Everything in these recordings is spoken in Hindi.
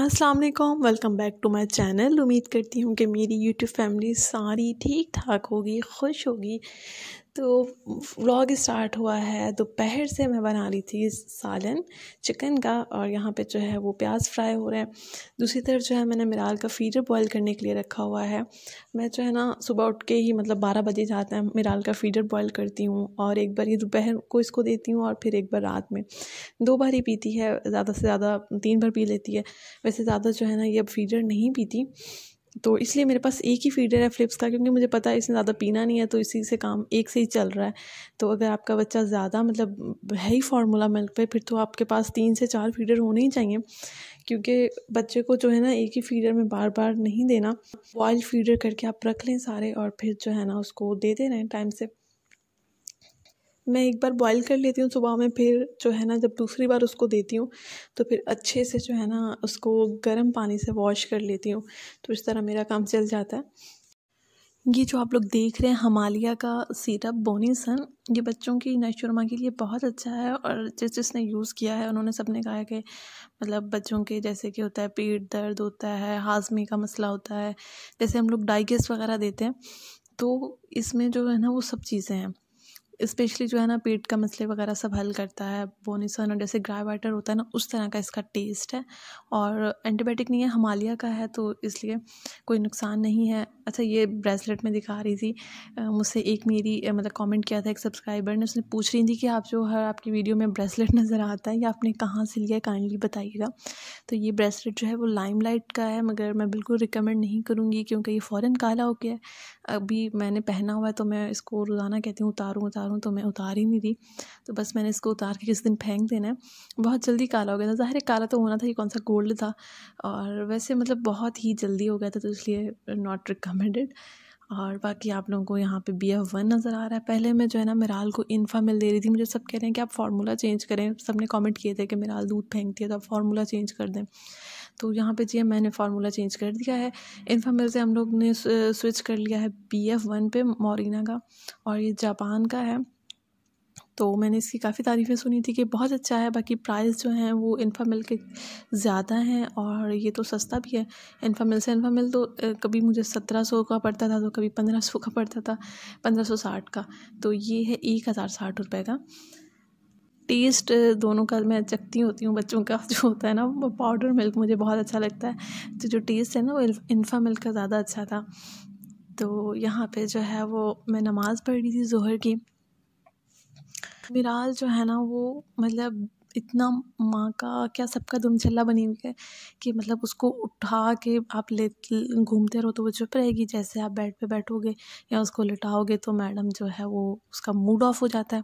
अस्सलाम वालेकुम welcome back to my channel उम्मीद करती हूँ कि मेरी यूट्यूब फैमिली सारी ठीक ठाक होगी खुश होगी तो व्लॉग स्टार्ट हुआ है दोपहर से मैं बना रही थी सालन चिकन का और यहाँ पे जो है वो प्याज फ्राई हो रहे हैं दूसरी तरफ जो है मैंने मिराल का फीडर बॉईल करने के लिए रखा हुआ है मैं जो है ना सुबह उठ के ही मतलब बारह बजे जाते हैं मिराल का फीडर बॉईल करती हूँ और एक बार ये दोपहर को इसको देती हूँ और फिर एक बार रात में दो बार ही पीती है ज़्यादा से ज़्यादा तीन बार पी लेती है वैसे ज़्यादा जो है ना ये अब फीडर नहीं पीती तो इसलिए मेरे पास एक ही फीडर है फ़्लिप्स का क्योंकि मुझे पता है इसने ज़्यादा पीना नहीं है तो इसी से काम एक से ही चल रहा है तो अगर आपका बच्चा ज़्यादा मतलब है ही फार्मूला मिल्क पे फिर तो आपके पास तीन से चार फीडर होने ही चाहिए क्योंकि बच्चे को जो है ना एक ही फीडर में बार बार नहीं देना बॉयल फीडर करके आप रख लें सारे और फिर जो है ना उसको दे दे हैं टाइम से मैं एक बार बॉईल कर लेती हूँ सुबह में फिर जो है ना जब दूसरी बार उसको देती हूँ तो फिर अच्छे से जो है ना उसको गर्म पानी से वॉश कर लेती हूँ तो इस तरह मेरा काम चल जाता है ये जो आप लोग देख रहे हैं हमालिया का सीरप बोनीसन ये बच्चों की नशुरमा के लिए बहुत अच्छा है और जिस जिसने यूज़ किया है उन्होंने सबने कहा है कि मतलब बच्चों के जैसे कि होता है पेट दर्द होता है हाजमे का मसला होता है जैसे हम लोग डाइजेस्ट वगैरह देते हैं तो इसमें जो है ना वो सब चीज़ें हैं स्पेशली जो है ना पेट का मसले वगैरह सब हल करता है बोनिसन और जैसे ग्राई वाटर होता है ना उस तरह का इसका टेस्ट है और एंटीबायोटिक नहीं है हमालिया का है तो इसलिए कोई नुकसान नहीं है अच्छा ये ब्रेसलेट में दिखा रही थी मुझसे एक मेरी मतलब कमेंट किया था एक सब्सक्राइबर ने उसने पूछ रही थी कि आप जो हर आपकी वीडियो में ब्रेसलेट नज़र आता है या आपने कहाँ से लिया काइंडली बताइएगा तो ये ब्रेसलेट जो है वो लाइम का है मगर मैं बिल्कुल रिकमेंड नहीं करूँगी क्योंकि ये फ़ौरन काला हो गया अभी मैंने पहना हुआ है तो मैं इसको रोज़ाना कहती हूँ उतारूँ उतारूँ हूँ तो मैं उतार ही नहीं थी तो बस मैंने इसको उतार के किस दिन फेंक देना है बहुत जल्दी काला हो गया था ज़ाहिर काला तो होना था कि कौन सा गोल्ड था और वैसे मतलब बहुत ही जल्दी हो गया था तो इसलिए नॉट रिकमेंडेड और बाकी आप लोगों को यहाँ पे बी एफ वन नज़र आ रहा है पहले मैं जो है ना मिराल को इन्फा मिल दे रही थी मुझे सब कह रहे हैं कि आप फार्मूला चेंज करें सब ने कमेंट किए थे कि मिराल दूध फेंकती है तो आप फार्मूला चेंज कर दें तो यहाँ पे जी हाँ, मैंने फार्मूला चेंज कर दिया है इनफामेल से हम लोग ने स्विच कर लिया है बी एफ वन पे मोरिना का और ये जापान का है तो मैंने इसकी काफ़ी तारीफ़ें सुनी थी कि बहुत अच्छा है बाकी प्राइस जो हैं वो इन्फामिल के ज़्यादा हैं और ये तो सस्ता भी है इन्फामिल से इन्फामिल तो कभी मुझे सत्रह सौ का पड़ता था तो कभी पंद्रह सौ का पड़ता था पंद्रह सौ साठ का तो ये है एक हज़ार साठ रुपये का टेस्ट दोनों का मैं चखती होती हूँ बच्चों का जो होता है ना वो पाउडर मिल्क मुझे बहुत अच्छा लगता है तो जो टेस्ट है ना वो इन्फा मिल्क का ज़्यादा अच्छा था तो यहाँ पे जो है वो मैं नमाज़ पढ़ रही थी जोहर की मिराज जो है ना वो मतलब इतना माँ का क्या सबका दुम छल्ला बनी हुई है कि मतलब उसको उठा के आप ले घूमते रहो तो वो चुप रहेगी जैसे आप बेड पे बैठोगे या उसको लिटाओगे तो मैडम जो है वो उसका मूड ऑफ हो जाता है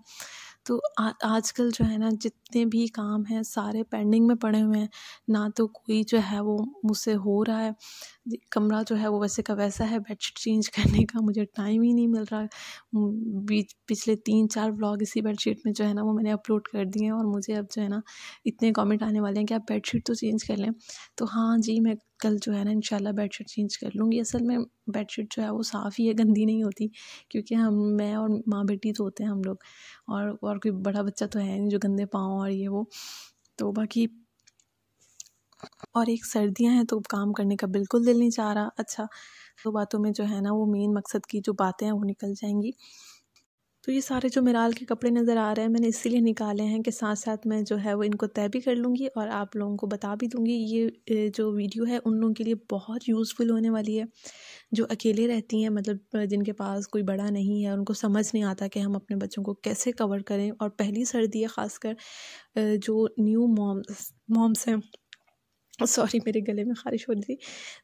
तो आ आजकल जो है ना जितने भी काम हैं सारे पेंडिंग में पड़े हुए हैं ना तो कोई जो है वो मुझसे हो रहा है कमरा जो है वो वैसे का वैसा है बेडशीट चेंज करने का मुझे टाइम ही नहीं मिल रहा बीच पिछले तीन चार ब्लॉग इसी बेडशीट में जो है ना वो मैंने अपलोड कर दिए हैं और मुझे अब जो है ना इतने कमेंट आने वाले हैं कि आप बेडशीट तो चेंज कर लें तो हाँ जी मैं कल जो है ना इंशाल्लाह बेडशीट चेंज कर लूँगी असल में बेडशीट जो है वो साफ़ ही है गंदी नहीं होती क्योंकि हम मैं और माँ बेटी तो होते हैं हम लोग और और कोई बड़ा बच्चा तो है नहीं जो गंदे पाँव और ये वो तो बाकी और एक सर्दियाँ हैं तो काम करने का बिल्कुल दिल नहीं चाह रहा अच्छा तो बातों में जो है ना वो मेन मकसद की जो बातें हैं वो निकल जाएंगी तो ये सारे जो मिराल के कपड़े नज़र आ रहे हैं मैंने इसीलिए निकाले हैं कि साथ साथ मैं जो है वो इनको तय भी कर लूँगी और आप लोगों को बता भी दूँगी ये जो वीडियो है उन लोगों के लिए बहुत यूज़फुल होने वाली है जो अकेले रहती हैं मतलब जिनके पास कोई बड़ा नहीं है उनको समझ नहीं आता कि हम अपने बच्चों को कैसे कवर करें और पहली सर्दी है ख़ासकर जो न्यू मॉम्स मॉम्स हैं सॉरी मेरे गले में ख़ारिश हो रही थी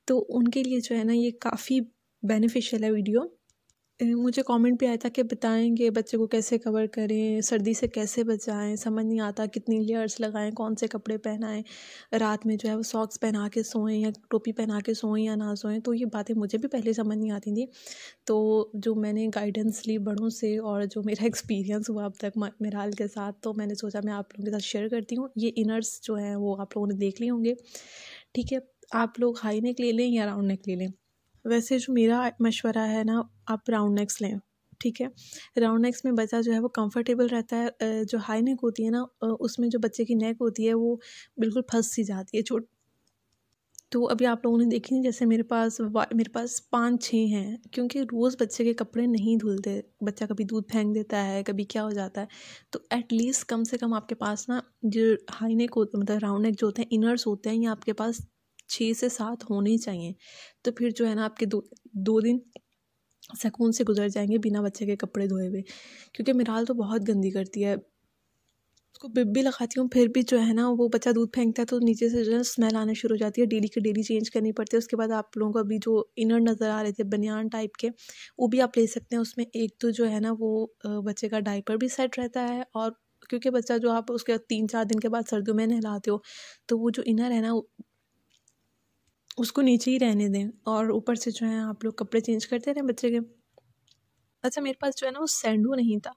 तो उनके लिए जो है ना ये काफ़ी बेनिफिशियल है वीडियो मुझे कमेंट भी आया था कि बताएंगे बच्चे को कैसे कवर करें सर्दी से कैसे बचाएं समझ नहीं आता कितनी लेयर्स लगाएं कौन से कपड़े पहनाएं रात में जो है वो सॉक्स पहना के सोएं या टोपी पहना के सोएं या ना सोएं तो ये बातें मुझे भी पहले समझ नहीं आती थी तो जो मैंने गाइडेंस ली बड़ों से और जो मेरा एक्सपीरियंस हुआ अब तक मेराल के साथ तो मैंने सोचा मैं आप लोगों के साथ शेयर करती हूँ ये इनर्स जो हैं वो आप लोगों ने देख लिए होंगे ठीक है आप लोग हाई नेक ले लें या राउंड नेक ले लें वैसे जो मेरा मशवरा है ना आप राउंड नेक्स लें ठीक है राउंड नेक्स में बच्चा जो है वो कंफर्टेबल रहता है जो हाई नेक होती है ना उसमें जो बच्चे की नेक होती है वो बिल्कुल फंस सी जाती है छोट तो अभी आप लोगों ने देखी नहीं जैसे मेरे पास मेरे पास पाँच छः हैं क्योंकि रोज़ बच्चे के कपड़े नहीं धुलते बच्चा कभी दूध फेंक देता है कभी क्या हो जाता है तो एटलीस्ट कम से कम आपके पास ना जो हाई नेक होते मतलब राउंड नेक जो होते हैं इनर्स होते हैं ये आपके पास छः से सात होने ही चाहिए तो फिर जो है ना आपके दो दो दिन सकून से गुजर जाएंगे बिना बच्चे के कपड़े धोए हुए क्योंकि मिराल तो बहुत गंदी करती है उसको बिप भी लगाती हूँ फिर भी जो है ना वो बच्चा दूध फेंकता है तो नीचे से जो है स्मेल आना शुरू हो जाती है डेली की डेली चेंज करनी पड़ती है उसके बाद आप लोगों को अभी जो इनर नज़र आ रहे थे बनियान टाइप के वो भी आप ले सकते हैं उसमें एक तो जो है ना वो बच्चे का डाइपर भी सेट रहता है और क्योंकि बच्चा जो आप उसके तीन चार दिन के बाद सर्दियों में नहलाते हो तो वो जो इनर है ना उसको नीचे ही रहने दें और ऊपर से जो है आप लोग कपड़े चेंज करते रहें बच्चे के अच्छा मेरे पास जो है ना वो सैंडो नहीं था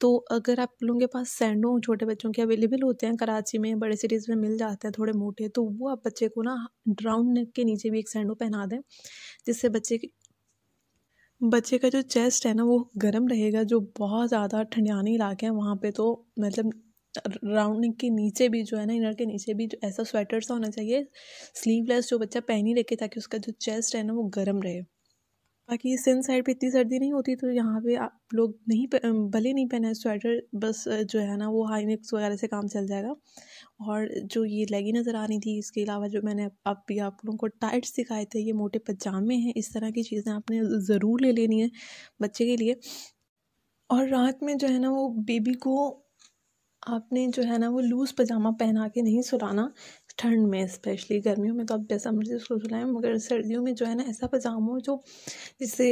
तो अगर आप लोगों के पास सैंडो छोटे बच्चों के अवेलेबल होते हैं कराची में बड़े सिटीज़ में मिल जाते हैं थोड़े मोटे तो वो आप बच्चे को ना ड्राउंड नेक के नीचे भी एक सैंडो पहना दें जिससे बच्चे की बच्चे का जो चेस्ट है ना वो गर्म रहेगा जो बहुत ज़्यादा ठंडियाने इलाके हैं वहाँ पे तो मतलब राउंड के नीचे भी जो है ना इनर के नीचे भी जो ऐसा स्वेटर सा होना चाहिए स्लीवलेस जो बच्चा पहन ही रखे ताकि उसका जो चेस्ट है ना वो गर्म रहे बाकी सिंध साइड पे इतनी सर्दी नहीं होती तो यहाँ पे आप लोग नहीं भले नहीं पहने स्वेटर बस जो है ना वो हाई नेक्स वगैरह से काम चल जाएगा और जो ये लेगी नज़र आ रही थी इसके अलावा जो मैंने आप भी आप लोगों को टाइट्स सिखाए थे ये मोटे पजामे हैं इस तरह की चीज़ें आपने ज़रूर ले लेनी है बच्चे के लिए और रात में जो है ना वो बेबी को आपने जो है ना वो लूज़ पजामा पहना के नहीं सुलाना ठंड में स्पेशली गर्मियों में तो आप जैसा मर्जी उसको सुलाएं मगर सर्दियों में जो है ना ऐसा पजामा हो जो जिससे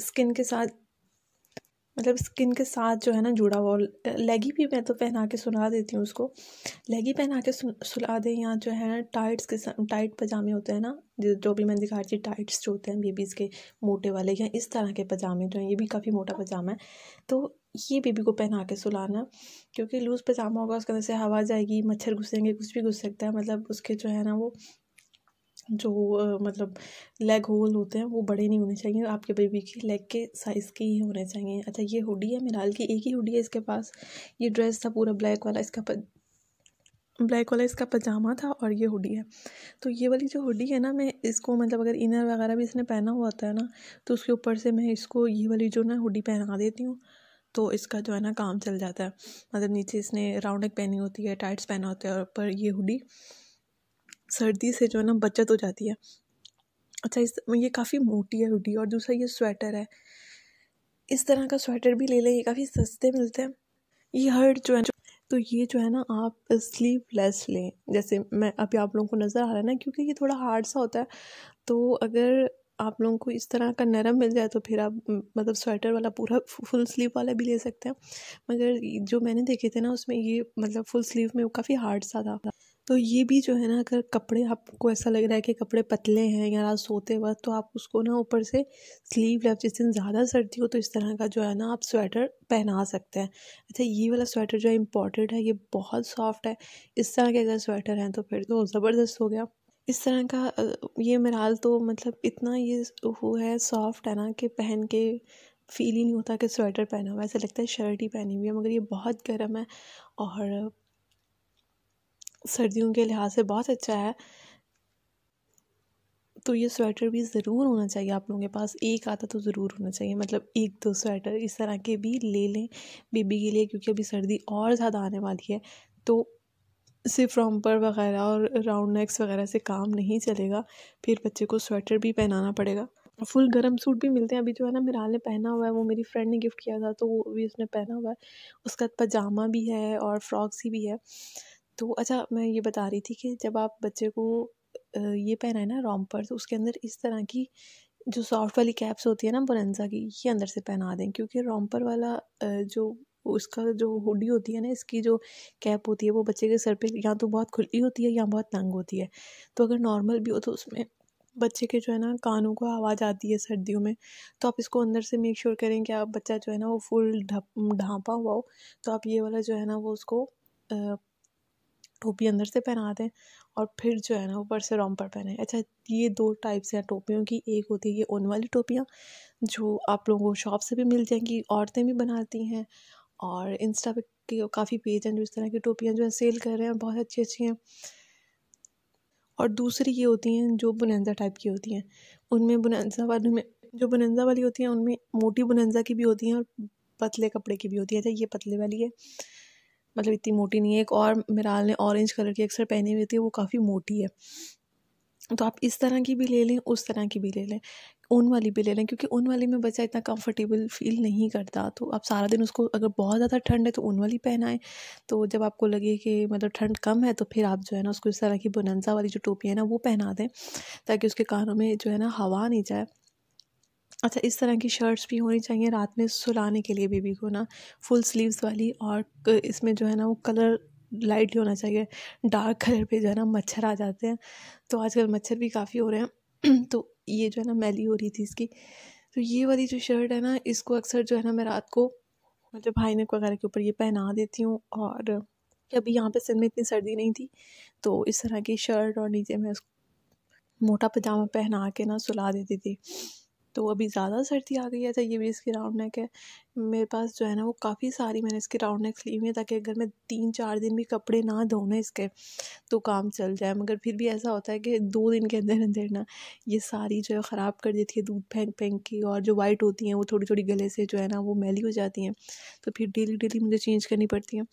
स्किन के साथ मतलब स्किन के साथ जो है ना जुड़ा हुआ लेगी भी मैं तो पहना के सुला देती हूँ उसको लेगी पहना के सुला दें या जो है ना टाइट्स के टाइट पजामे होते हैं ना जो भी मैंने दिखा रही टाइट्स जो होते हैं बेबीज़ के मोटे वाले या इस तरह के पजामे जो हैं ये भी काफ़ी मोटा पजामा है तो ये बेबी को पहना के सुलाना क्योंकि लूज़ पजामा होगा उसके अंदर से हवा जाएगी मच्छर घुसेंगे कुछ भी घुस सकता है मतलब उसके जो है ना वो जो मतलब लेग होल होते हैं वो बड़े नहीं होने चाहिए आपके बेबी की लेग के साइज़ के ही होने चाहिए अच्छा ये हुडी है मिराल की एक ही हुडी है इसके पास ये ड्रेस था पूरा ब्लैक वाला इसका ब्लैक वाला इसका पजामा था और ये हुडी है तो ये वाली जो हुडी है ना मैं इसको मतलब अगर इनर वगैरह भी इसने पहना हुआ होता है ना तो उसके ऊपर से मैं इसको ये वाली जो ना हुडी पहना देती हूँ तो इसका जो है ना काम चल जाता है मतलब नीचे इसने राउंड नेक पहनी होती है टाइट्स पहना होता है और ऊपर ये हुडी सर्दी से जो है ना बचत हो जाती है अच्छा इस ये काफ़ी मोटी है हुडी और दूसरा ये स्वेटर है इस तरह का स्वेटर भी ले लें ये काफ़ी सस्ते मिलते हैं ये हर्ट जो है जो तो ये जो है ना आप स्लीवलेस लें जैसे मैं अभी आप लोगों को नज़र आ रहा है ना क्योंकि ये थोड़ा हार्ड सा होता है तो अगर आप लोगों को इस तरह का नरम मिल जाए तो फिर आप मतलब स्वेटर वाला पूरा फुल स्लीव वाला भी ले सकते हैं मगर जो मैंने देखे थे ना उसमें ये मतलब फुल स्लीव में वो काफ़ी हार्ड सा था तो ये भी जो है ना अगर कपड़े आपको ऐसा लग रहा है कि कपड़े पतले हैं या रात सोते वक्त तो आप उसको ना ऊपर से स्लीव लेफ जिस दिन ज़्यादा सर्दी हो तो इस तरह का जो है ना आप स्वेटर पहना सकते हैं अच्छा ये वाला स्वेटर जो है इम्पोर्टेड है ये बहुत सॉफ्ट है इस तरह के अगर स्वेटर हैं तो फिर तो ज़बरदस्त हो गया इस तरह का ये मराल तो मतलब इतना ये वो है सॉफ्ट है ना कि पहन के फील ही नहीं होता कि स्वेटर पहना हुआ ऐसा लगता है शर्ट ही पहनी हुई है मगर ये बहुत गर्म है और सर्दियों के लिहाज से बहुत अच्छा है तो ये स्वेटर भी ज़रूर होना चाहिए आप लोगों के पास एक आता तो ज़रूर होना चाहिए मतलब एक दो स्वेटर इस तरह के भी ले लें बेबी के लिए क्योंकि अभी सर्दी और ज़्यादा आने वाली है तो सिर्फ रॉम्पर वगैरह और राउंड नेक्स वगैरह से काम नहीं चलेगा फिर बच्चे को स्वेटर भी पहनाना पड़ेगा फुल गर्म सूट भी मिलते हैं अभी जो है ना मेरा ने पहना हुआ है वो मेरी फ्रेंड ने गिफ्ट किया था तो वो भी उसने पहना हुआ है उसका पजामा भी है और फ्रॉक्स ही भी है तो अच्छा मैं ये बता रही थी कि जब आप बच्चे को ये पहनाए ना रॉम्पर तो उसके अंदर इस तरह की जो सॉफ्ट वाली कैप्स होती है ना बोनजा की ये अंदर से पहना दें क्योंकि रॉम्पर वाला जो उसका जो हुडी होती है ना इसकी जो कैप होती है वो बच्चे के सर पे या तो बहुत खुली होती है या बहुत तंग होती है तो अगर नॉर्मल भी हो तो उसमें बच्चे के जो है ना कानों को आवाज़ आती है सर्दियों में तो आप इसको अंदर से मेक श्योर करें कि आप बच्चा जो है ना वो फुल ढांपा हुआ हो तो आप ये वाला जो है ना वो उसको टोपी अंदर से पहनाते हैं और फिर जो है ना ऊपर से रॉम्पर पहने अच्छा ये दो टाइप्स हैं टोपियों की एक होती है ये ऊन वाली टोपियाँ जो आप लोगों को शॉप से भी मिल जाएंगी औरतें भी बनाती हैं और इंस्टा पे काफ़ी पेज हैं जो इस तरह की टोपियाँ जो है सेल कर रहे हैं बहुत अच्छी अच्छी हैं और दूसरी ये होती हैं जो बुनंजा टाइप की होती हैं उनमें बुनंजा वाली में जो बुनंजा वाली होती हैं उनमें मोटी बुनंजा की भी होती हैं और पतले कपड़े की भी होती है अच्छा ये पतले वाली है मतलब इतनी मोटी नहीं है एक और मिराल ने ऑरेंज कलर की अक्सर पहनी हुई थी वो काफ़ी मोटी है तो आप इस तरह की भी ले लें उस तरह की भी ले लें ऊन वाली भी ले लें क्योंकि ऊन वाली में बच्चा इतना कंफर्टेबल फील नहीं करता तो आप सारा दिन उसको अगर बहुत ज़्यादा ठंड है तो ऊन वाली पहनाएं तो जब आपको लगे कि मतलब ठंड कम है तो फिर आप जो है ना उसको इस तरह की बुनंजा वाली जो टोपी है ना वो पहना दें ताकि उसके कानों में जो है ना हवा नहीं जाए अच्छा इस तरह की शर्ट्स भी होनी चाहिए रात में सुलाने के लिए बेबी को ना फुल स्लीव्स वाली और इसमें जो है ना वो कलर लाइट होना चाहिए डार्क कलर पे जो है ना मच्छर आ जाते हैं तो आजकल मच्छर भी काफ़ी हो रहे हैं तो ये जो है ना मैली हो रही थी इसकी तो ये वाली जो शर्ट है ना इसको अक्सर जो है ना मैं रात को मतलब भाई नेक वगैरह के ऊपर ये पहना देती हूँ और अभी यहाँ पर सिंध में इतनी सर्दी नहीं थी तो इस तरह की शर्ट और नीचे मैं उसको मोटा पजामा पहना के ना सुला देती थी तो अभी ज़्यादा सर्दी आ गई है तो ये भी इसकी राउंड नेक है मेरे पास जो है ना वो काफ़ी सारी मैंने इसकी राउंड नेक ली हुई है ताकि अगर मैं तीन चार दिन भी कपड़े ना धोने इसके तो काम चल जाए मगर फिर भी ऐसा होता है कि दो दिन के अंदर अंदर ना ये सारी जो है ख़राब कर देती है दूध फेंक फेंक की और जो वाइट होती हैं वो थोड़ी थोड़ी गले से जो है ना वो मैली हो जाती हैं तो फिर डेली डेली मुझे चेंज करनी पड़ती हैं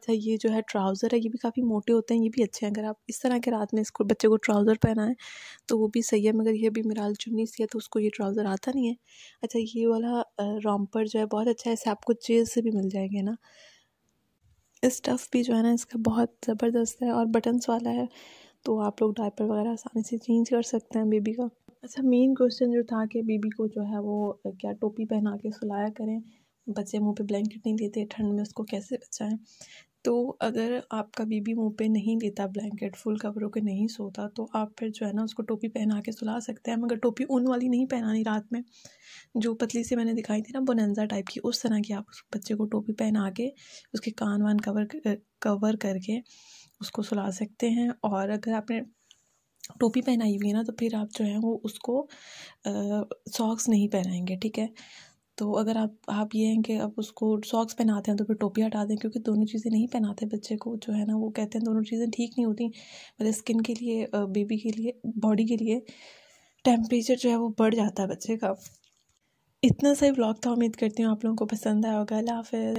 अच्छा ये जो है ट्राउज़र है ये भी काफ़ी मोटे होते हैं ये भी अच्छे हैं अगर आप इस तरह के रात में इसको बच्चे को ट्राउज़र पहनाएं तो वो भी सही है मगर ये भी मिराल चुन्नी सी है तो उसको ये ट्राउज़र आता नहीं है अच्छा ये वाला रॉम्पर जो है बहुत अच्छा है ऐसे आपको जेल से भी मिल जाएंगे ना स्टफ़ भी जो है ना इसका बहुत ज़बरदस्त है और बटन्स वाला है तो आप लोग डायपर वगैरह आसानी से चेंज कर सकते हैं बेबी का अच्छा मेन क्वेश्चन जो था कि बेबी को जो है वो क्या टोपी पहना के सुलाया करें बच्चे मुंह पे ब्लैंकेट नहीं देते ठंड में उसको कैसे बचाएं तो अगर आपका बीबी मुंह पे नहीं लेता ब्लैंकेट फुल कवरों के नहीं सोता तो आप फिर जो है ना उसको टोपी पहना के सुला सकते हैं मगर टोपी ऊन वाली नहीं पहनानी रात में जो पतली से मैंने दिखाई थी ना बोनेंजा टाइप की उस तरह की आप उस बच्चे को टोपी पहना के उसके कान वान कवर कवर करके उसको सुला सकते हैं और अगर आपने टोपी पहनाई हुई है ना तो फिर आप जो है वो उसको सॉक्स नहीं पहनाएंगे ठीक है तो अगर आप आप ये हैं कि आप उसको सॉक्स पहनाते हैं तो फिर टोपी हटा दें क्योंकि दोनों चीज़ें नहीं पहनाते बच्चे को जो है ना वो कहते हैं दोनों चीज़ें ठीक नहीं होती मतलब स्किन के लिए बेबी के लिए बॉडी के लिए टेम्परेचर जो है वो बढ़ जाता है बच्चे का इतना सही ब्लॉग था उम्मीद करती हूँ आप लोगों को पसंद आया होगा अल्लाह हाफिज़